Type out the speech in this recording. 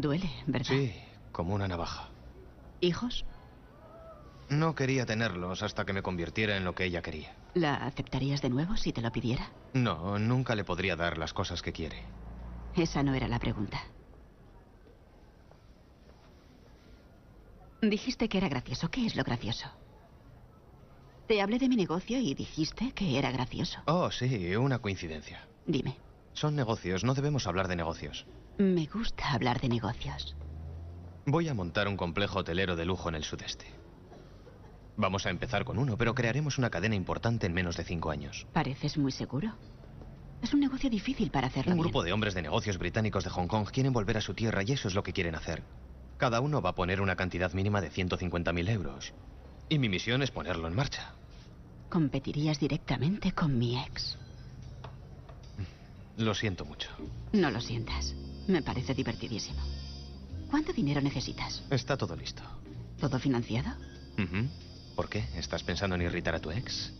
Duele, ¿verdad? Sí, como una navaja. ¿Hijos? No quería tenerlos hasta que me convirtiera en lo que ella quería. ¿La aceptarías de nuevo si te lo pidiera? No, nunca le podría dar las cosas que quiere. Esa no era la pregunta. Dijiste que era gracioso. ¿Qué es lo gracioso? Te hablé de mi negocio y dijiste que era gracioso. Oh, sí, una coincidencia. Dime. Son negocios, no debemos hablar de negocios. Me gusta hablar de negocios. Voy a montar un complejo hotelero de lujo en el sudeste. Vamos a empezar con uno, pero crearemos una cadena importante en menos de cinco años. Pareces muy seguro. Es un negocio difícil para hacerlo. Un grupo de hombres de negocios británicos de Hong Kong quieren volver a su tierra y eso es lo que quieren hacer. Cada uno va a poner una cantidad mínima de 150.000 euros. Y mi misión es ponerlo en marcha. Competirías directamente con mi ex. Lo siento mucho. No lo sientas. Me parece divertidísimo. ¿Cuánto dinero necesitas? Está todo listo. ¿Todo financiado? ¿Por qué? ¿Estás pensando en irritar a tu ex?